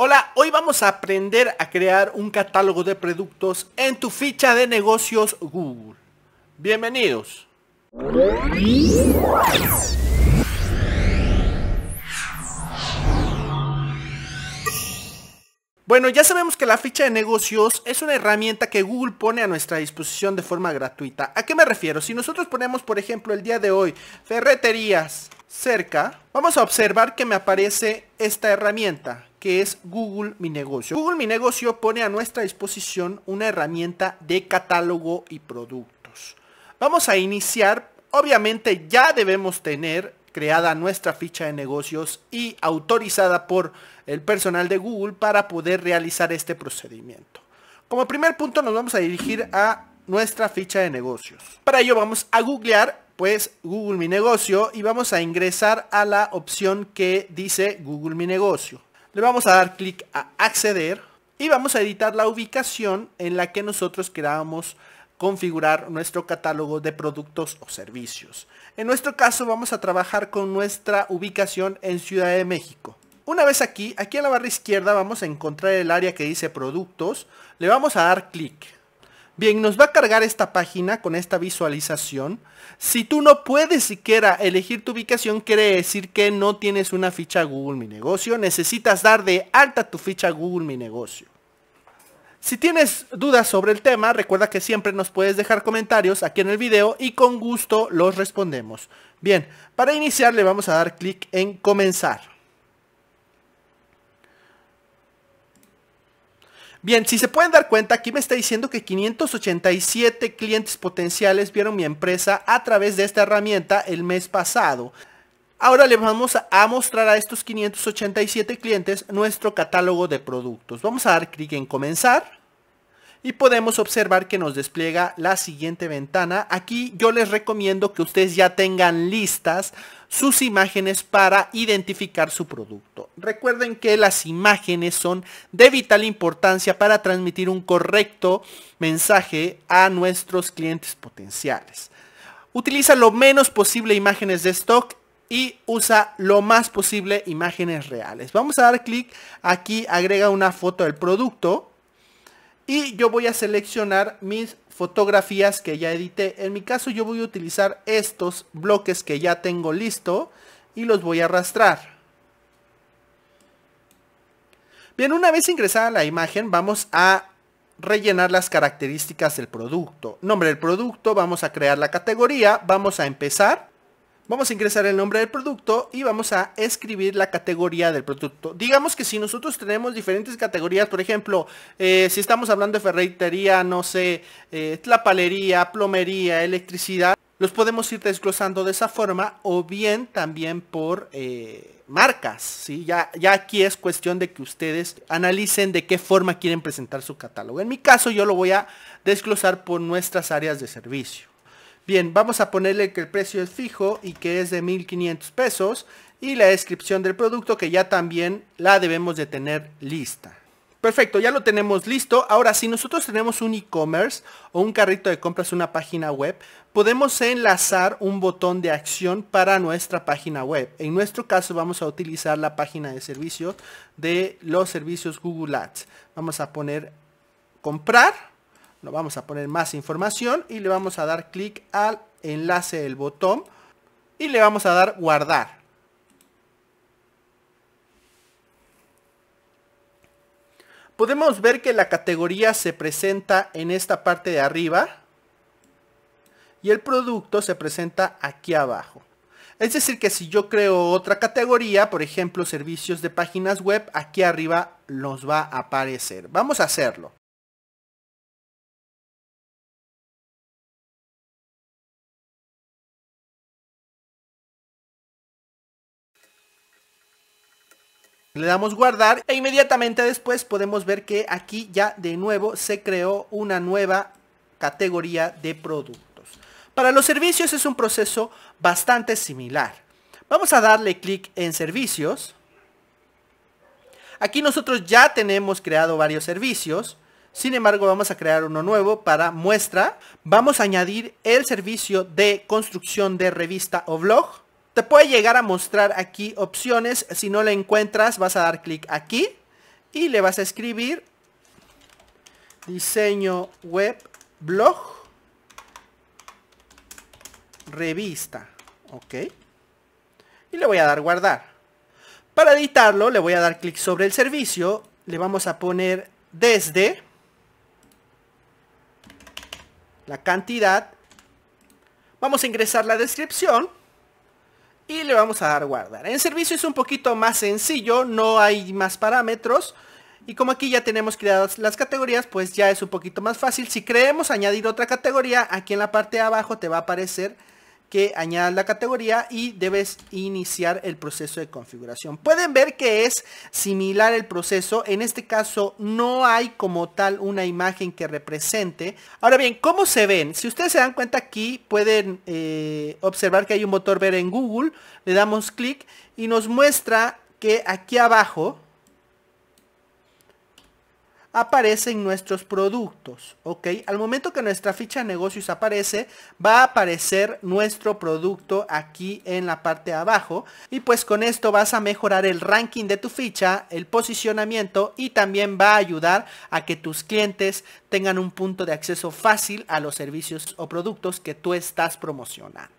Hola, hoy vamos a aprender a crear un catálogo de productos en tu ficha de negocios Google. Bienvenidos. Bueno, ya sabemos que la ficha de negocios es una herramienta que Google pone a nuestra disposición de forma gratuita. ¿A qué me refiero? Si nosotros ponemos, por ejemplo, el día de hoy, ferreterías cerca, vamos a observar que me aparece esta herramienta, que es Google Mi Negocio. Google Mi Negocio pone a nuestra disposición una herramienta de catálogo y productos. Vamos a iniciar, obviamente ya debemos tener creada nuestra ficha de negocios y autorizada por el personal de Google para poder realizar este procedimiento. Como primer punto nos vamos a dirigir a nuestra ficha de negocios. Para ello vamos a googlear pues Google Mi Negocio y vamos a ingresar a la opción que dice Google Mi Negocio. Le vamos a dar clic a acceder y vamos a editar la ubicación en la que nosotros queramos configurar nuestro catálogo de productos o servicios. En nuestro caso vamos a trabajar con nuestra ubicación en Ciudad de México. Una vez aquí, aquí en la barra izquierda vamos a encontrar el área que dice productos, le vamos a dar clic. Bien, nos va a cargar esta página con esta visualización. Si tú no puedes siquiera elegir tu ubicación, quiere decir que no tienes una ficha Google Mi Negocio. Necesitas dar de alta tu ficha Google Mi Negocio. Si tienes dudas sobre el tema, recuerda que siempre nos puedes dejar comentarios aquí en el video y con gusto los respondemos. Bien, para iniciar le vamos a dar clic en comenzar. Bien, si se pueden dar cuenta, aquí me está diciendo que 587 clientes potenciales vieron mi empresa a través de esta herramienta el mes pasado. Ahora le vamos a mostrar a estos 587 clientes nuestro catálogo de productos. Vamos a dar clic en comenzar y podemos observar que nos despliega la siguiente ventana. Aquí yo les recomiendo que ustedes ya tengan listas sus imágenes para identificar su producto. Recuerden que las imágenes son de vital importancia para transmitir un correcto mensaje a nuestros clientes potenciales. Utiliza lo menos posible imágenes de stock y usa lo más posible imágenes reales. Vamos a dar clic aquí, agrega una foto del producto y yo voy a seleccionar mis fotografías que ya edité. En mi caso yo voy a utilizar estos bloques que ya tengo listo y los voy a arrastrar. Bien, una vez ingresada la imagen vamos a rellenar las características del producto. Nombre del producto, vamos a crear la categoría, vamos a empezar. Vamos a ingresar el nombre del producto y vamos a escribir la categoría del producto. Digamos que si nosotros tenemos diferentes categorías, por ejemplo, eh, si estamos hablando de ferretería, no sé, la eh, tlapalería, plomería, electricidad, los podemos ir desglosando de esa forma o bien también por eh, marcas. Ya, ya aquí es cuestión de que ustedes analicen de qué forma quieren presentar su catálogo. En mi caso yo lo voy a desglosar por nuestras áreas de servicio. Bien, vamos a ponerle que el precio es fijo y que es de 1500 pesos y la descripción del producto que ya también la debemos de tener lista. Perfecto, ya lo tenemos listo. Ahora, si nosotros tenemos un e-commerce o un carrito de compras, una página web, podemos enlazar un botón de acción para nuestra página web. En nuestro caso vamos a utilizar la página de servicios de los servicios Google Ads. Vamos a poner comprar nos vamos a poner más información y le vamos a dar clic al enlace del botón y le vamos a dar guardar. Podemos ver que la categoría se presenta en esta parte de arriba y el producto se presenta aquí abajo. Es decir que si yo creo otra categoría, por ejemplo servicios de páginas web, aquí arriba nos va a aparecer. Vamos a hacerlo. Le damos guardar e inmediatamente después podemos ver que aquí ya de nuevo se creó una nueva categoría de productos. Para los servicios es un proceso bastante similar. Vamos a darle clic en servicios. Aquí nosotros ya tenemos creado varios servicios. Sin embargo, vamos a crear uno nuevo para muestra. Vamos a añadir el servicio de construcción de revista o blog. Te puede llegar a mostrar aquí opciones. Si no la encuentras, vas a dar clic aquí y le vas a escribir diseño web blog revista. Ok. Y le voy a dar guardar. Para editarlo, le voy a dar clic sobre el servicio. Le vamos a poner desde la cantidad. Vamos a ingresar la descripción y le vamos a dar guardar. En servicio es un poquito más sencillo, no hay más parámetros. Y como aquí ya tenemos creadas las categorías, pues ya es un poquito más fácil. Si queremos añadir otra categoría, aquí en la parte de abajo te va a aparecer que añadas la categoría y debes iniciar el proceso de configuración. Pueden ver que es similar el proceso. En este caso no hay como tal una imagen que represente. Ahora bien, ¿cómo se ven? Si ustedes se dan cuenta aquí pueden eh, observar que hay un motor ver en Google. Le damos clic y nos muestra que aquí abajo aparecen nuestros productos, ¿ok? Al momento que nuestra ficha de negocios aparece, va a aparecer nuestro producto aquí en la parte de abajo. Y pues con esto vas a mejorar el ranking de tu ficha, el posicionamiento y también va a ayudar a que tus clientes tengan un punto de acceso fácil a los servicios o productos que tú estás promocionando.